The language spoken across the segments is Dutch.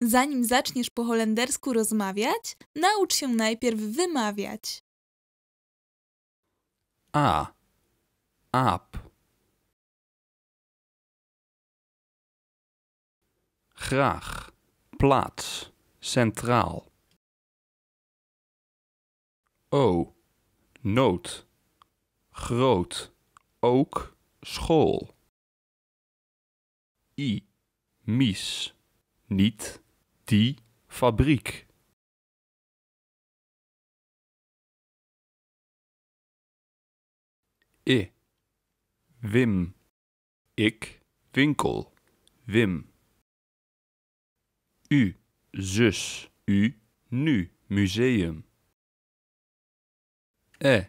Zanim zaczniesz po holendersku rozmawiać, naucz się najpierw wymawiać. A. ap, Graag. Plaats. Centraal. O. Nood. Groot. Ook. School. I. Mies. Niet. die fabriek. I, e. Wim, ik, winkel, Wim. U, zus, u, nu, museum. E,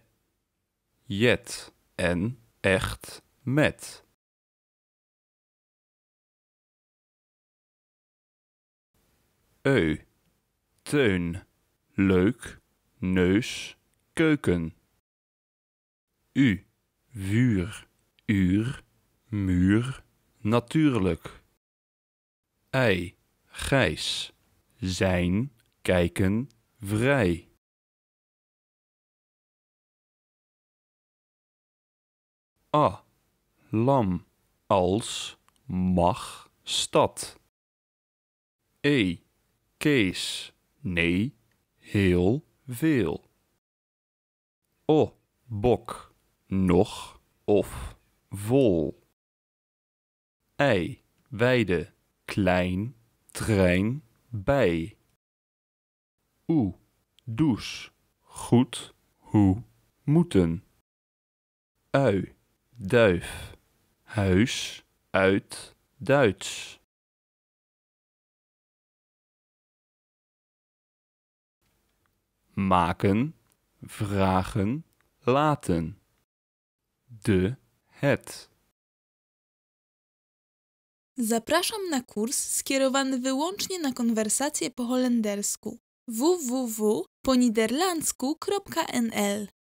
jet en echt met. eu, teun, leuk, neus, keuken. U, vuur, uur, muur, natuurlijk. Ei, gijs, zijn, kijken, vrij. a, lam, als, mag, stad. e, Kees. Nee, heel veel. O, oh, bok. Nog of vol. Ei, weide. Klein, trein, bij. Oe, douche. Goed, hoe, moeten. Ui, duif. Huis, uit, Duits. maken, vragen, laten. De, het. Zapraszam na kurs skierowany wyłącznie na konwersacje po holendersku www.poniderlandzku.nl